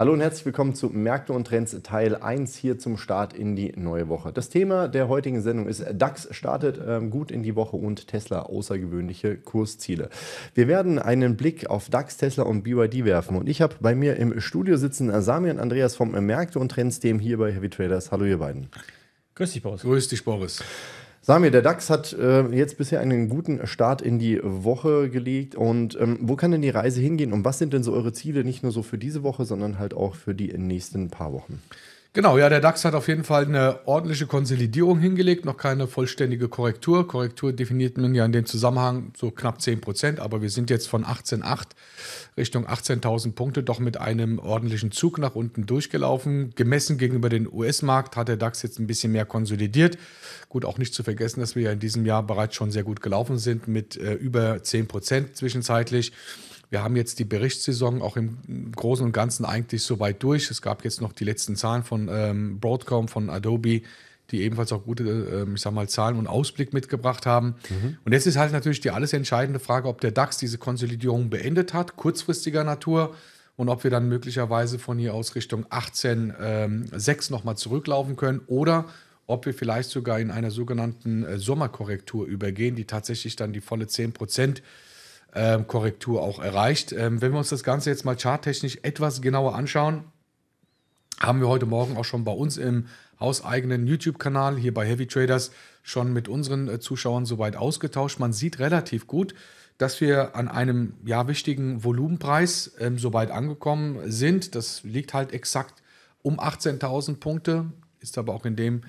Hallo und herzlich willkommen zu Märkte und Trends Teil 1 hier zum Start in die neue Woche. Das Thema der heutigen Sendung ist DAX startet ähm, gut in die Woche und Tesla außergewöhnliche Kursziele. Wir werden einen Blick auf DAX, Tesla und BYD werfen und ich habe bei mir im Studio sitzen äh, Sami und Andreas vom Märkte und Trends Team hier bei Heavy Traders. Hallo ihr beiden. Grüß dich, Boris. Grüß dich, Boris. Samir, der DAX hat äh, jetzt bisher einen guten Start in die Woche gelegt. Und ähm, wo kann denn die Reise hingehen? Und was sind denn so eure Ziele, nicht nur so für diese Woche, sondern halt auch für die nächsten paar Wochen? Genau, ja, der DAX hat auf jeden Fall eine ordentliche Konsolidierung hingelegt, noch keine vollständige Korrektur. Korrektur definiert man ja in dem Zusammenhang so knapp 10 Prozent, aber wir sind jetzt von 18,8 Richtung 18.000 Punkte doch mit einem ordentlichen Zug nach unten durchgelaufen. Gemessen gegenüber dem US-Markt hat der DAX jetzt ein bisschen mehr konsolidiert. Gut, auch nicht zu vergessen, dass wir ja in diesem Jahr bereits schon sehr gut gelaufen sind mit äh, über 10 Prozent zwischenzeitlich. Wir haben jetzt die Berichtssaison auch im Großen und Ganzen eigentlich soweit durch. Es gab jetzt noch die letzten Zahlen von ähm, Broadcom, von Adobe, die ebenfalls auch gute, äh, ich sag mal, Zahlen und Ausblick mitgebracht haben. Mhm. Und jetzt ist halt natürlich die alles entscheidende Frage, ob der DAX diese Konsolidierung beendet hat, kurzfristiger Natur und ob wir dann möglicherweise von hier aus Richtung 18,6 ähm, nochmal zurücklaufen können oder ob wir vielleicht sogar in einer sogenannten äh, Sommerkorrektur übergehen, die tatsächlich dann die volle 10 Prozent ähm, Korrektur auch erreicht. Ähm, wenn wir uns das Ganze jetzt mal charttechnisch etwas genauer anschauen, haben wir heute Morgen auch schon bei uns im hauseigenen YouTube-Kanal hier bei Heavy Traders schon mit unseren äh, Zuschauern soweit ausgetauscht. Man sieht relativ gut, dass wir an einem ja, wichtigen Volumenpreis ähm, soweit angekommen sind. Das liegt halt exakt um 18.000 Punkte, ist aber auch in dem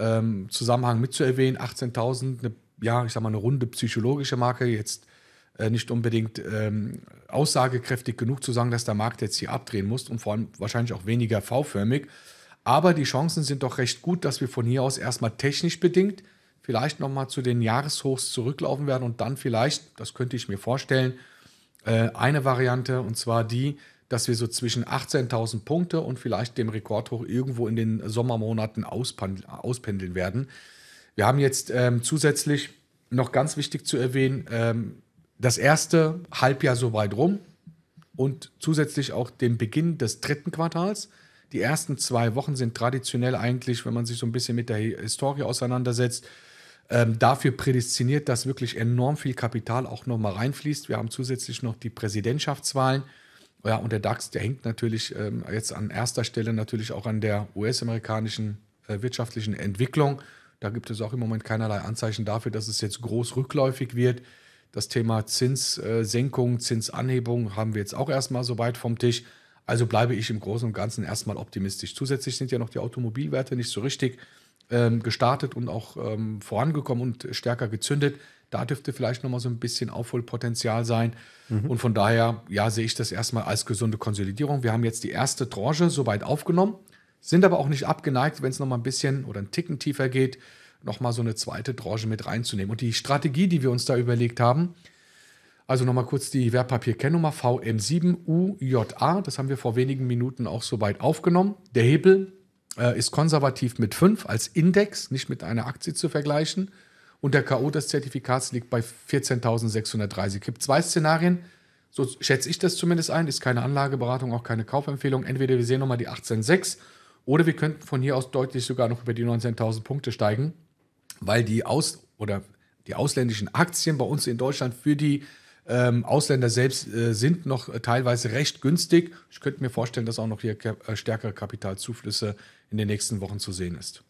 ähm, Zusammenhang mitzuerwähnen. 18.000, ne, ja, ich sag mal, eine runde psychologische Marke. Jetzt äh, nicht unbedingt ähm, aussagekräftig genug zu sagen, dass der Markt jetzt hier abdrehen muss und vor allem wahrscheinlich auch weniger V-förmig. Aber die Chancen sind doch recht gut, dass wir von hier aus erstmal technisch bedingt vielleicht nochmal zu den Jahreshochs zurücklaufen werden und dann vielleicht, das könnte ich mir vorstellen, äh, eine Variante und zwar die, dass wir so zwischen 18.000 Punkte und vielleicht dem Rekordhoch irgendwo in den Sommermonaten auspendeln werden. Wir haben jetzt ähm, zusätzlich noch ganz wichtig zu erwähnen, ähm, das erste Halbjahr so weit rum und zusätzlich auch den Beginn des dritten Quartals. Die ersten zwei Wochen sind traditionell eigentlich, wenn man sich so ein bisschen mit der Historie auseinandersetzt, ähm, dafür prädestiniert, dass wirklich enorm viel Kapital auch nochmal reinfließt. Wir haben zusätzlich noch die Präsidentschaftswahlen. Ja, und der DAX, der hängt natürlich ähm, jetzt an erster Stelle natürlich auch an der US-amerikanischen äh, wirtschaftlichen Entwicklung. Da gibt es auch im Moment keinerlei Anzeichen dafür, dass es jetzt groß rückläufig wird. Das Thema Zinssenkung, Zinsanhebung haben wir jetzt auch erstmal so weit vom Tisch. Also bleibe ich im Großen und Ganzen erstmal optimistisch. Zusätzlich sind ja noch die Automobilwerte nicht so richtig ähm, gestartet und auch ähm, vorangekommen und stärker gezündet. Da dürfte vielleicht nochmal so ein bisschen Aufholpotenzial sein. Mhm. Und von daher, ja, sehe ich das erstmal als gesunde Konsolidierung. Wir haben jetzt die erste Tranche soweit aufgenommen, sind aber auch nicht abgeneigt, wenn es nochmal ein bisschen oder einen Ticken tiefer geht nochmal so eine zweite Tranche mit reinzunehmen. Und die Strategie, die wir uns da überlegt haben, also nochmal kurz die Wertpapierkennnummer VM7UJA, das haben wir vor wenigen Minuten auch soweit aufgenommen. Der Hebel äh, ist konservativ mit 5 als Index, nicht mit einer Aktie zu vergleichen. Und der K.O. des Zertifikats liegt bei 14.630. Es gibt zwei Szenarien, so schätze ich das zumindest ein, ist keine Anlageberatung, auch keine Kaufempfehlung. Entweder wir sehen nochmal die 18.6 oder wir könnten von hier aus deutlich sogar noch über die 19.000 Punkte steigen weil die Aus oder die ausländischen Aktien bei uns in Deutschland für die ähm, Ausländer selbst äh, sind noch äh, teilweise recht günstig. Ich könnte mir vorstellen, dass auch noch hier äh, stärkere Kapitalzuflüsse in den nächsten Wochen zu sehen ist.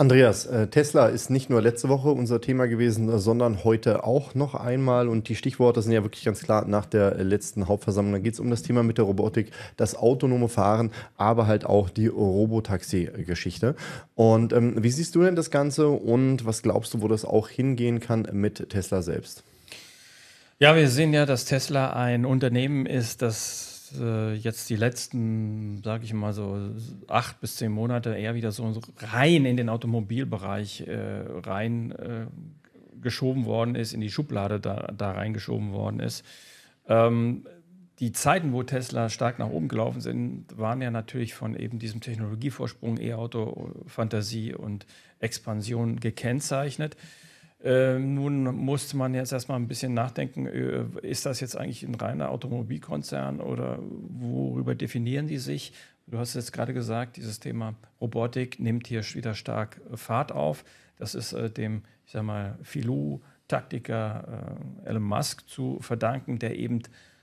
Andreas, äh, Tesla ist nicht nur letzte Woche unser Thema gewesen, äh, sondern heute auch noch einmal. Und die Stichworte sind ja wirklich ganz klar nach der äh, letzten Hauptversammlung. Da geht es um das Thema mit der Robotik, das autonome Fahren, aber halt auch die Robotaxi-Geschichte. Und ähm, wie siehst du denn das Ganze und was glaubst du, wo das auch hingehen kann mit Tesla selbst? Ja, wir sehen ja, dass Tesla ein Unternehmen ist, das äh, jetzt die letzten, sage ich mal so, acht bis zehn Monate eher wieder so, rein in den Automobilbereich äh, rein äh, geschoben worden ist, in die Schublade da, da reingeschoben worden ist. Ähm, die Zeiten, wo Tesla stark nach oben gelaufen sind, waren ja natürlich von eben diesem Technologievorsprung, E-Auto, Fantasie und Expansion gekennzeichnet. Äh, nun musste man jetzt erstmal ein bisschen nachdenken, äh, ist das jetzt eigentlich ein reiner Automobilkonzern oder worüber definieren die sich? Du hast jetzt gerade gesagt, dieses Thema Robotik nimmt hier wieder stark äh, Fahrt auf. Das ist äh, dem, ich sag mal, Filou-Taktiker äh, Elon Musk zu verdanken, der eben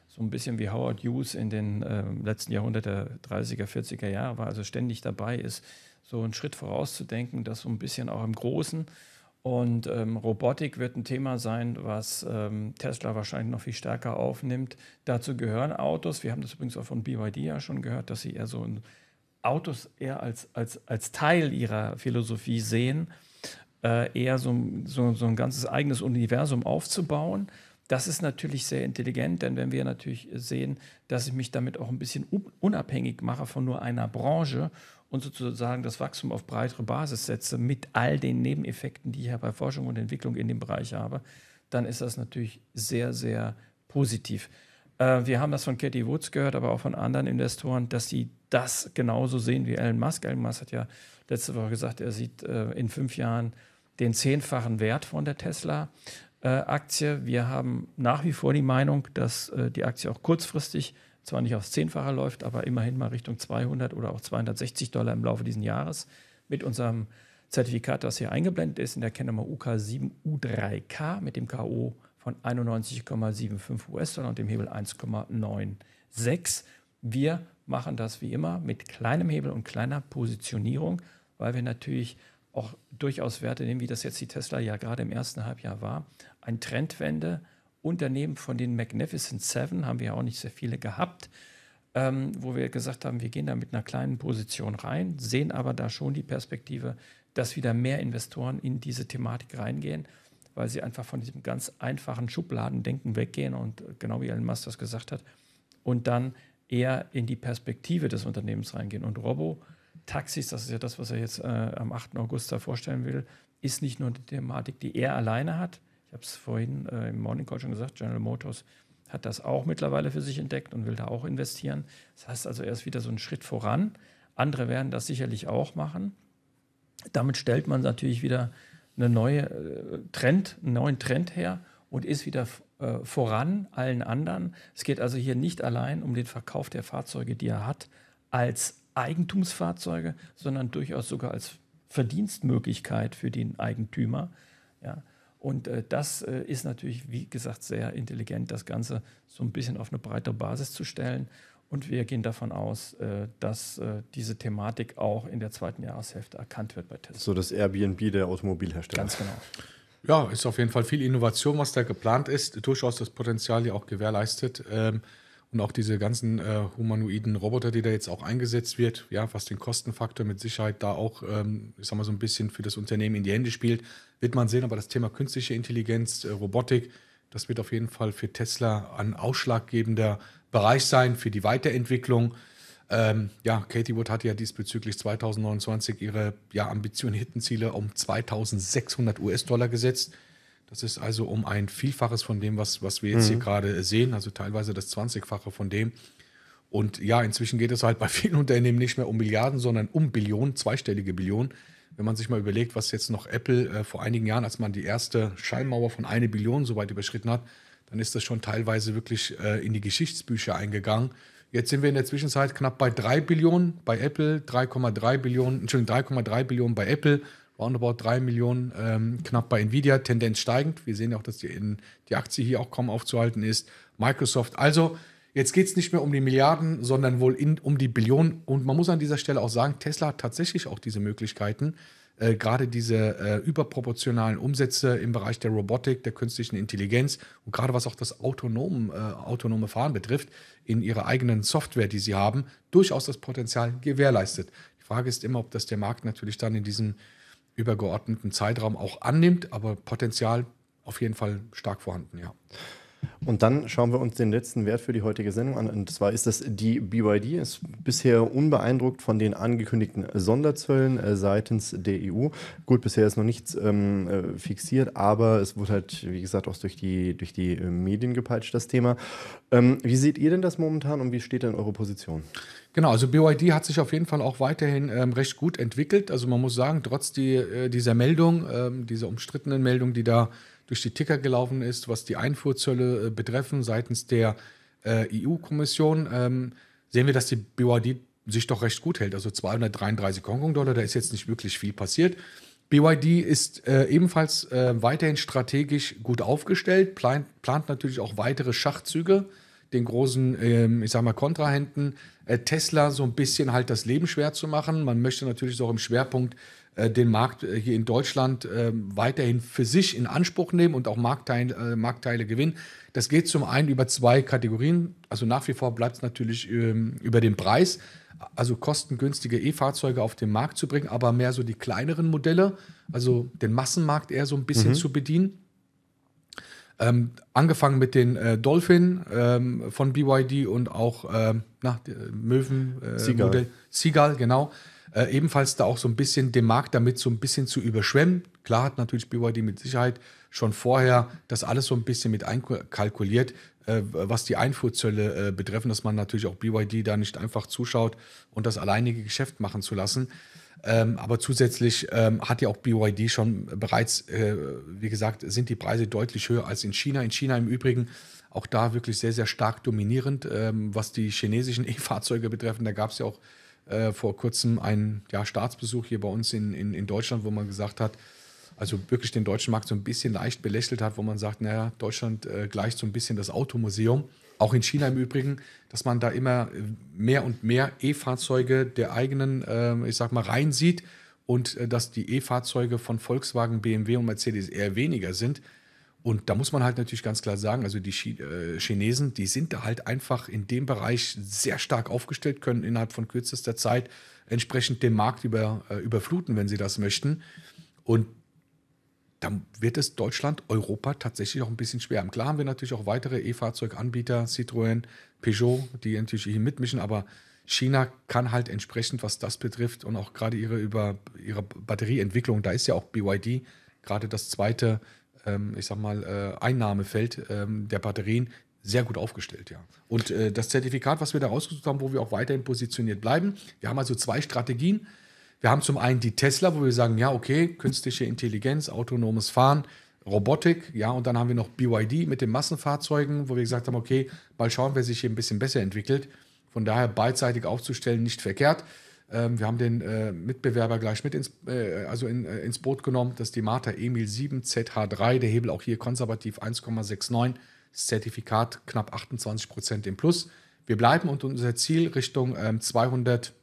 so ein bisschen wie Howard Hughes in den äh, letzten Jahrhunderten der 30er, 40er Jahre war, also ständig dabei ist, so einen Schritt vorauszudenken, das so ein bisschen auch im Großen und ähm, Robotik wird ein Thema sein, was ähm, Tesla wahrscheinlich noch viel stärker aufnimmt. Dazu gehören Autos. Wir haben das übrigens auch von BYD ja schon gehört, dass sie eher so ein, Autos eher als, als, als Teil ihrer Philosophie sehen, äh, eher so, so, so ein ganzes eigenes Universum aufzubauen. Das ist natürlich sehr intelligent, denn wenn wir natürlich sehen, dass ich mich damit auch ein bisschen unabhängig mache von nur einer Branche und sozusagen das Wachstum auf breitere Basis setze mit all den Nebeneffekten, die ich ja bei Forschung und Entwicklung in dem Bereich habe, dann ist das natürlich sehr, sehr positiv. Äh, wir haben das von Katie Woods gehört, aber auch von anderen Investoren, dass sie das genauso sehen wie Elon Musk. Elon Musk hat ja letzte Woche gesagt, er sieht äh, in fünf Jahren den zehnfachen Wert von der Tesla-Aktie. Äh, wir haben nach wie vor die Meinung, dass äh, die Aktie auch kurzfristig zwar nicht aufs Zehnfache läuft, aber immerhin mal Richtung 200 oder auch 260 Dollar im Laufe dieses Jahres mit unserem Zertifikat, das hier eingeblendet ist in der Kennnummer UK7 U3K mit dem KO von 91,75 US-Dollar und dem Hebel 1,96. Wir machen das wie immer mit kleinem Hebel und kleiner Positionierung, weil wir natürlich auch durchaus Werte nehmen, wie das jetzt die Tesla ja gerade im ersten Halbjahr war. Ein Trendwende, Unternehmen von den Magnificent Seven, haben wir ja auch nicht sehr viele gehabt, ähm, wo wir gesagt haben, wir gehen da mit einer kleinen Position rein, sehen aber da schon die Perspektive, dass wieder mehr Investoren in diese Thematik reingehen, weil sie einfach von diesem ganz einfachen Schubladendenken weggehen und äh, genau wie Elon Musk das gesagt hat, und dann eher in die Perspektive des Unternehmens reingehen. Und Robo Taxis, das ist ja das, was er jetzt äh, am 8. August da vorstellen will, ist nicht nur eine Thematik, die er alleine hat, habe es vorhin äh, im Morning Call schon gesagt, General Motors hat das auch mittlerweile für sich entdeckt und will da auch investieren. Das heißt also, er ist wieder so einen Schritt voran. Andere werden das sicherlich auch machen. Damit stellt man natürlich wieder eine neue äh, Trend, einen neuen Trend her und ist wieder äh, voran allen anderen. Es geht also hier nicht allein um den Verkauf der Fahrzeuge, die er hat, als Eigentumsfahrzeuge, sondern durchaus sogar als Verdienstmöglichkeit für den Eigentümer. Ja. Und äh, das äh, ist natürlich, wie gesagt, sehr intelligent, das Ganze so ein bisschen auf eine breitere Basis zu stellen. Und wir gehen davon aus, äh, dass äh, diese Thematik auch in der zweiten Jahreshälfte erkannt wird bei Tesla. So das Airbnb der Automobilhersteller. Ganz genau. Ja, ist auf jeden Fall viel Innovation, was da geplant ist. Durchaus das Potenzial ja auch gewährleistet. Ähm, und auch diese ganzen äh, humanoiden Roboter, die da jetzt auch eingesetzt wird, ja, was den Kostenfaktor mit Sicherheit da auch, ähm, ich sag mal, so ein bisschen für das Unternehmen in die Hände spielt, wird man sehen. Aber das Thema künstliche Intelligenz, äh, Robotik, das wird auf jeden Fall für Tesla ein ausschlaggebender Bereich sein für die Weiterentwicklung. Ähm, ja, Katie Wood hat ja diesbezüglich 2029 ihre ja, ambitionierten Ziele um 2600 US-Dollar gesetzt. Das ist also um ein Vielfaches von dem, was, was wir jetzt mhm. hier gerade sehen, also teilweise das 20-fache von dem. Und ja, inzwischen geht es halt bei vielen Unternehmen nicht mehr um Milliarden, sondern um Billionen, zweistellige Billionen. Wenn man sich mal überlegt, was jetzt noch Apple äh, vor einigen Jahren, als man die erste Schallmauer von eine Billion so weit überschritten hat, dann ist das schon teilweise wirklich äh, in die Geschichtsbücher eingegangen. Jetzt sind wir in der Zwischenzeit knapp bei 3 Billionen bei Apple, 3,3 Billionen, Entschuldigung, 3,3 Billionen bei Apple, roundabout 3 Millionen ähm, knapp bei Nvidia, Tendenz steigend. Wir sehen auch, dass die, in, die Aktie hier auch kaum aufzuhalten ist. Microsoft. Also jetzt geht es nicht mehr um die Milliarden, sondern wohl in, um die Billionen. Und man muss an dieser Stelle auch sagen, Tesla hat tatsächlich auch diese Möglichkeiten. Äh, gerade diese äh, überproportionalen Umsätze im Bereich der Robotik, der künstlichen Intelligenz und gerade was auch das autonom, äh, autonome Fahren betrifft, in ihrer eigenen Software, die sie haben, durchaus das Potenzial gewährleistet. Die Frage ist immer, ob das der Markt natürlich dann in diesem übergeordneten Zeitraum auch annimmt, aber Potenzial auf jeden Fall stark vorhanden, ja. Und dann schauen wir uns den letzten Wert für die heutige Sendung an. Und zwar ist das die BYD. Ist bisher unbeeindruckt von den angekündigten Sonderzöllen äh, seitens der EU. Gut, bisher ist noch nichts ähm, äh, fixiert, aber es wurde halt, wie gesagt, auch durch die, durch die äh, Medien gepeitscht, das Thema. Ähm, wie seht ihr denn das momentan und wie steht denn eure Position? Genau, also BYD hat sich auf jeden Fall auch weiterhin ähm, recht gut entwickelt. Also man muss sagen, trotz die, dieser Meldung, äh, dieser umstrittenen Meldung, die da durch die Ticker gelaufen ist, was die Einfuhrzölle äh, betreffen seitens der äh, EU-Kommission, ähm, sehen wir, dass die BYD sich doch recht gut hält. Also 233 Hongkong-Dollar, da ist jetzt nicht wirklich viel passiert. BYD ist äh, ebenfalls äh, weiterhin strategisch gut aufgestellt, plant, plant, natürlich auch weitere Schachzüge, den großen, ähm, ich sag mal, Kontrahenten äh, Tesla so ein bisschen halt das Leben schwer zu machen. Man möchte natürlich auch im Schwerpunkt äh, den Markt äh, hier in Deutschland äh, weiterhin für sich in Anspruch nehmen und auch Marktteil, Marktteile gewinnen. Das geht zum einen über zwei Kategorien. Also nach wie vor bleibt es natürlich ähm, über den Preis, also kostengünstige E-Fahrzeuge auf den Markt zu bringen, aber mehr so die kleineren Modelle, also den Massenmarkt eher so ein bisschen mhm. zu bedienen. Ähm, angefangen mit den äh, Dolphin ähm, von BYD und auch ähm, na, Möwen äh, Seagull. Modell Seagull, genau. Äh, ebenfalls da auch so ein bisschen den Markt damit so ein bisschen zu überschwemmen. Klar hat natürlich BYD mit Sicherheit schon vorher das alles so ein bisschen mit einkalkuliert, äh, was die Einfuhrzölle äh, betreffen, dass man natürlich auch BYD da nicht einfach zuschaut und das alleinige Geschäft machen zu lassen. Ähm, aber zusätzlich ähm, hat ja auch BYD schon bereits, äh, wie gesagt, sind die Preise deutlich höher als in China. In China im Übrigen auch da wirklich sehr, sehr stark dominierend, ähm, was die chinesischen E-Fahrzeuge betreffen. Da gab es ja auch äh, vor kurzem einen ja, Staatsbesuch hier bei uns in, in, in Deutschland, wo man gesagt hat, also wirklich den deutschen Markt so ein bisschen leicht belächelt hat, wo man sagt, naja, Deutschland äh, gleicht so ein bisschen das Automuseum. Auch in China im Übrigen, dass man da immer äh, mehr und mehr E-Fahrzeuge der eigenen, äh, ich sag mal, reinsieht und äh, dass die E-Fahrzeuge von Volkswagen, BMW und Mercedes eher weniger sind. Und da muss man halt natürlich ganz klar sagen, also die äh, Chinesen, die sind da halt einfach in dem Bereich sehr stark aufgestellt, können innerhalb von kürzester Zeit entsprechend den Markt über, äh, überfluten, wenn sie das möchten. Und dann wird es Deutschland, Europa tatsächlich auch ein bisschen schwer. Und klar haben wir natürlich auch weitere E-Fahrzeuganbieter, Citroën, Peugeot, die natürlich hier mitmischen, aber China kann halt entsprechend, was das betrifft und auch gerade ihre, über, ihre Batterieentwicklung, da ist ja auch BYD gerade das zweite ähm, ich sag mal, äh, Einnahmefeld ähm, der Batterien sehr gut aufgestellt, ja. Und äh, das Zertifikat, was wir da rausgesucht haben, wo wir auch weiterhin positioniert bleiben, wir haben also zwei Strategien. Wir haben zum einen die Tesla, wo wir sagen, ja, okay, künstliche Intelligenz, autonomes Fahren, Robotik, ja, und dann haben wir noch BYD mit den Massenfahrzeugen, wo wir gesagt haben, okay, mal schauen, wer sich hier ein bisschen besser entwickelt. Von daher beidseitig aufzustellen, nicht verkehrt. Ähm, wir haben den äh, Mitbewerber gleich mit ins, äh, also in, äh, ins Boot genommen. Das ist die Marta Emil 7 ZH3. Der Hebel auch hier konservativ 1,69. Das Zertifikat knapp 28 Prozent im Plus. Wir bleiben und unser Ziel Richtung ähm, 200,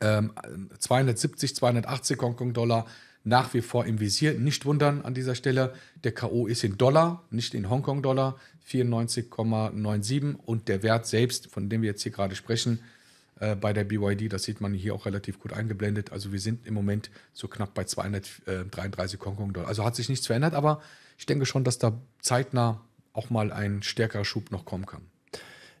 ähm, 270, 280 Hongkong-Dollar nach wie vor im Visier. Nicht wundern an dieser Stelle, der K.O. ist in Dollar, nicht in Hongkong-Dollar, 94,97 und der Wert selbst, von dem wir jetzt hier gerade sprechen, äh, bei der BYD. Das sieht man hier auch relativ gut eingeblendet. Also wir sind im Moment so knapp bei 233 äh, Hongkong-Dollar. Also hat sich nichts verändert, aber ich denke schon, dass da zeitnah auch mal ein stärkerer Schub noch kommen kann.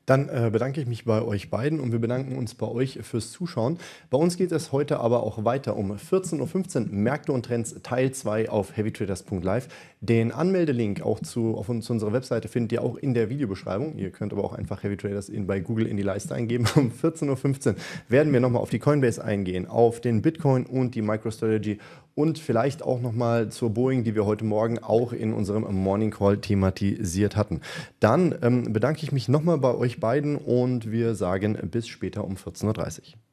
Dann äh, bedanke ich mich bei euch beiden und wir bedanken uns bei euch fürs Zuschauen. Bei uns geht es heute aber auch weiter um 14.15 Uhr Märkte und Trends Teil 2 auf heavytraders.live. Den Anmeldelink auch zu, auf uns, zu unserer Webseite findet ihr auch in der Videobeschreibung. Ihr könnt aber auch einfach Heavy Traders in, bei Google in die Leiste eingeben. Um 14.15 Uhr werden wir nochmal auf die Coinbase eingehen, auf den Bitcoin und die MicroStrategy und vielleicht auch nochmal zur Boeing, die wir heute Morgen auch in unserem Morning Call thematisiert hatten. Dann ähm, bedanke ich mich nochmal bei euch beiden und wir sagen bis später um 14.30 Uhr.